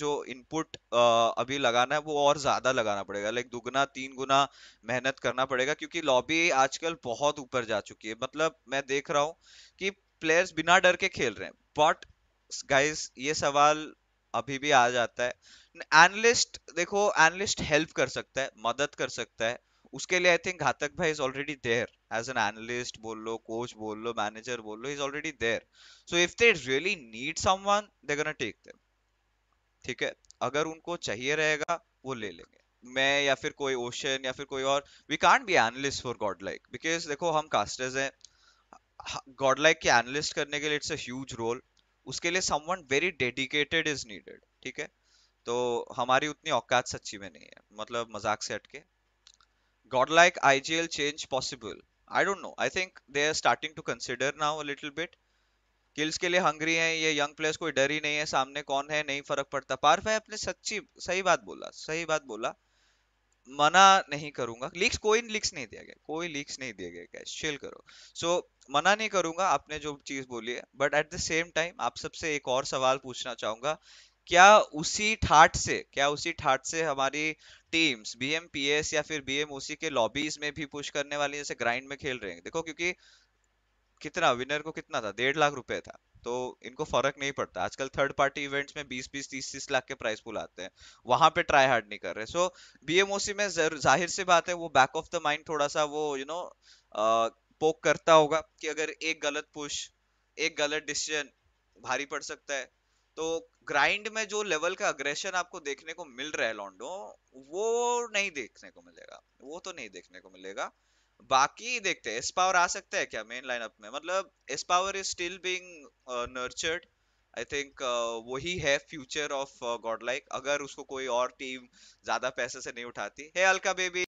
जो इनपुट अभी लगाना है वो और ज्यादा लगाना पड़ेगा लाइक दुगना तीन गुना मेहनत करना पड़ेगा क्योंकि लॉबी आजकल बहुत ऊपर जा चुकी है मतलब मैं देख रहा हूँ कि प्लेयर्स बिना डर के खेल रहे हैं बट गाइस ये सवाल अभी भी आ जाता है एनालिस्ट देखो एनालिस्ट हेल्प कर सकता है मदद कर सकता है उसके लिए आई थिंक घातक भाई is already there as an analyst बोल लो कोच बोल लो मैनेजर बोल लो is already there so if they really need someone they gonna take them ठीक है अगर उनको चाहिए रहेगा वो ले लेंगे मैं या फिर कोई ओशन या फिर कोई और we can't be analyst for god like because देखो हम कास्टर्स हैं गॉड लाइक के एनालिस्ट करने के लिए इट्स अ ह्यूज रोल उसके लिए someone very dedicated is needed ठीक है तो हमारी उतनी औकात सच्ची में नहीं है मतलब मजाक से हटके god like IGL change possible I don't know I think they are starting to consider now little bit kills के लिए हंग्री है ये यंग प्लेयर्स कोई डर ही नहीं है सामने कौन है नहीं फर्क पड़ता पार्फ है आपने सच्ची सही बात बोला सही बात बोला मना नहीं करूंगा लीक्स कोई लीक्स नहीं दिया गया कोई लीक्स नहीं दिया गया कैश चिल करो सो so, मना नहीं करूंगा आपने जो चीज बोली है but at the same time आप सबसे एक और सवाल पूछना चाहूंगा क्या उसी ठाट से क्या उसी ठाट से हमारी टीम्स बीएमपीएस या फिर बीएमओसी के लॉबीज में भी पुश करने वाली जैसे ग्राइंड में खेल रहे हैं देखो क्योंकि कितना विनर को कितना था डेढ़ लाख रुपए था तो इनको फर्क नहीं पड़ता आजकल थर्ड पार्टी इवेंट्स में 20 20 30 30 लाख के प्राइस पुल आते हैं वहां पे ट्राई हार्ड नहीं कर रहे सो so, बीएमओसी में जाहिर सी बात है वो बैक ऑफ द माइंड थोड़ा सा वो यू नो पोक करता होगा कि अगर एक गलत पुश एक गलत डिसीजन भारी पड़ सकता है तो ग्राइंड में जो लेवल का अग्रेशन आपको देखने को मिल रहा है लॉन्डो वो नहीं देखने को मिलेगा वो तो नहीं देखने को मिलेगा बाकी देखते हैं एस पावर आ सकता है क्या मेन लाइनअप में मतलब S power is still being nurtured I think वही है फ्यूचर ऑफ गॉड लाइक अगर उसको कोई और टीम ज्यादा पैसे से नहीं उठाती है अलका बेबी